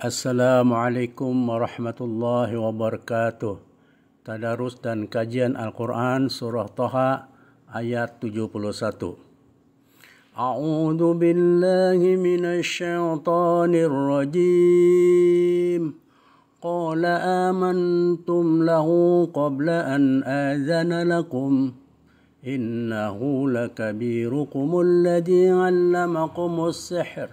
السلام عليكم ورحمة الله وبركاته تدارس dan kajian Al-Quran Surah Taha ayat 71 أعوذ بالله من الشيطان الرجيم قال آمنتم له قبل أن آذن لكم إنه لكبيركم الذي علمكم السحر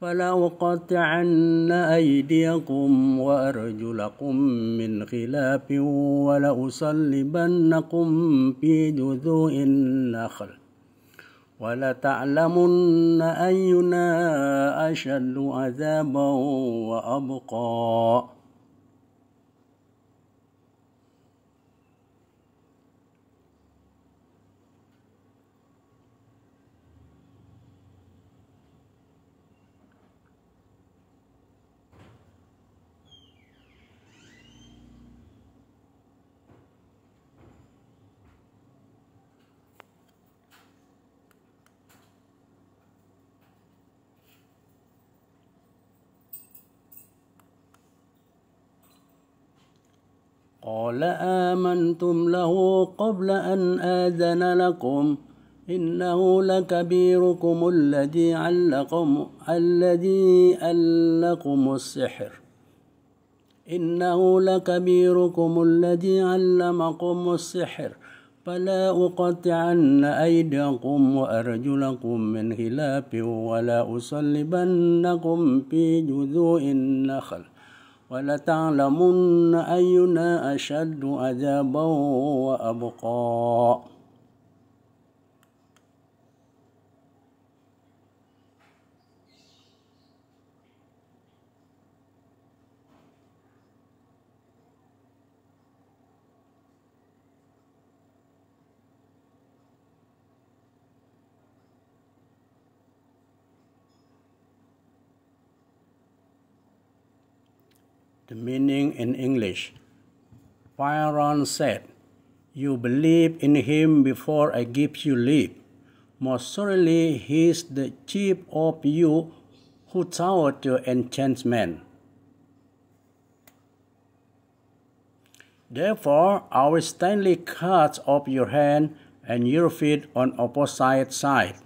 فلأقطعن أيديكم وأرجلكم من خلاف ولأصلبنكم في جذوع النخل ولتعلمن أينا أشد عذابا وأبقى قال آمنتم له قبل أن آذن لكم إنه لكبيركم الذي علقم الذي علقم السحر إنه لكبيركم الذي علمكم السحر فلا أقطعن أيديكم وأرجلكم من خلاف ولا أصلبنكم في جذوع النخل ولتعلمن أينا أشد عذابا وأبقى the meaning in English. Byron said, You believe in him before I give you leave. Most surely he is the chief of you who taught your enchantment. Therefore, I will stanley cut off your hand and your feet on opposite side,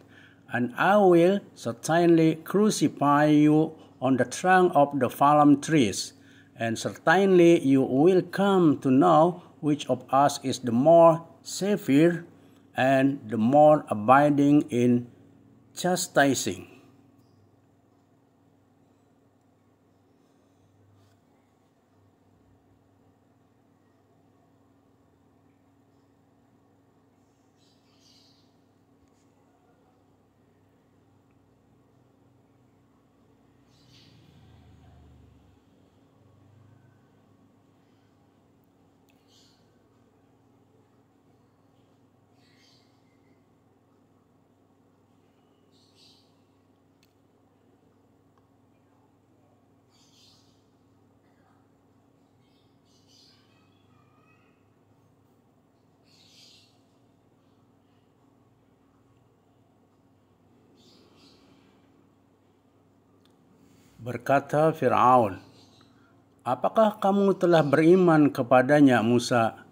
and I will certainly crucify you on the trunk of the fallen trees and certainly you will come to know which of us is the more severe and the more abiding in chastising. Berkata Fir'aun, Apakah kamu telah beriman kepadanya Musa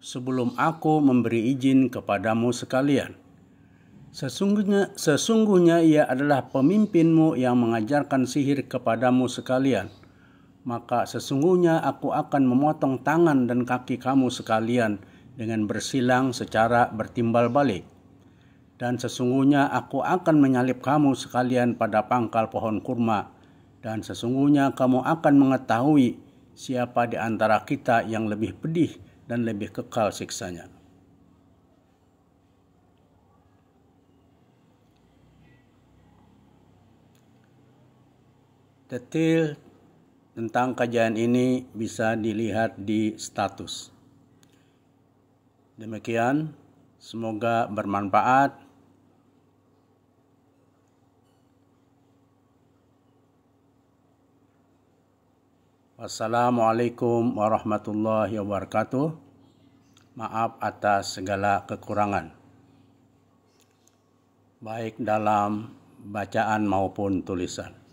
sebelum aku memberi izin kepadamu sekalian? Sesungguhnya, sesungguhnya ia adalah pemimpinmu yang mengajarkan sihir kepadamu sekalian. Maka sesungguhnya aku akan memotong tangan dan kaki kamu sekalian dengan bersilang secara bertimbal balik. Dan sesungguhnya aku akan menyalip kamu sekalian pada pangkal pohon kurma dan sesungguhnya kamu akan mengetahui siapa di antara kita yang lebih pedih dan lebih kekal siksanya. Detail tentang kajian ini bisa dilihat di status. Demikian, semoga bermanfaat. Wassalamualaikum warahmatullahi wabarakatuh. Maaf atas segala kekurangan, baik dalam bacaan maupun tulisan.